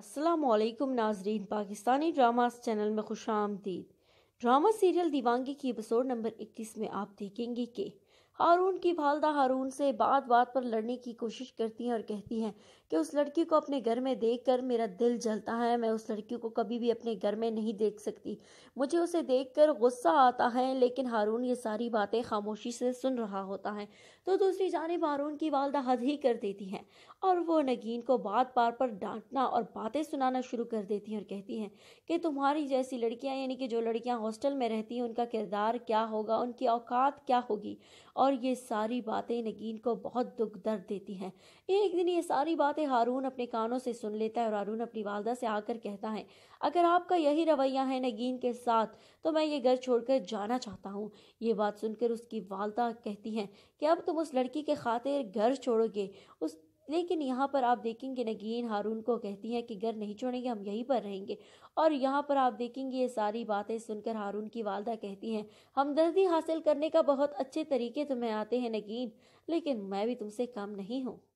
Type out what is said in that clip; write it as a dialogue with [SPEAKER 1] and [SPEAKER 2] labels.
[SPEAKER 1] असलम नाजरीन Pakistani dramas channel में खुश आमदीद ड्रामा सीरियल दीवांगी की एपिसोड नंबर इक्कीस में आप देखेंगे कि हारून की वालदा हारून से बात बात पर लड़ने की कोशिश करती हैं और कहती हैं कि उस लड़की को अपने घर में देख कर मेरा दिल जलता है मैं उस लड़की को कभी भी अपने घर में नहीं देख सकती मुझे उसे देख कर गुस्सा आता है लेकिन हारून ये सारी बातें खामोशी से सुन रहा होता है तो दूसरी जानब हारून की वालदा हद ही कर देती हैं और वो नगीन को बात बार पर डांटना और बातें सुनाना शुरू कर देती हैं और कहती हैं कि तुम्हारी जैसी लड़कियाँ यानी कि जो लड़कियाँ हॉस्टल में रहती हैं उनका किरदार क्या होगा उनकी औकात क्या होगी और और ये सारी बातें नगीन को बहुत दुख दर्द देती हैं एक दिन ये सारी बातें हारून अपने कानों से सुन लेता है और हारून अपनी वालदा से आकर कहता है अगर आपका यही रवैया है नगीन के साथ तो मैं ये घर छोड़कर जाना चाहता हूँ ये बात सुनकर उसकी वालदा कहती हैं कि अब तुम उस लड़की के खातिर घर छोड़ोगे उस लेकिन यहाँ पर आप देखेंगे नगीन हारून को कहती हैं कि घर नहीं छोड़ेंगे हम यहीं पर रहेंगे और यहाँ पर आप देखेंगे ये सारी बातें सुनकर हारून की वालदा कहती हैं हमदर्दी हासिल करने का बहुत अच्छे तरीके तुम्हें आते हैं नगीन लेकिन मैं भी तुमसे कम नहीं हूँ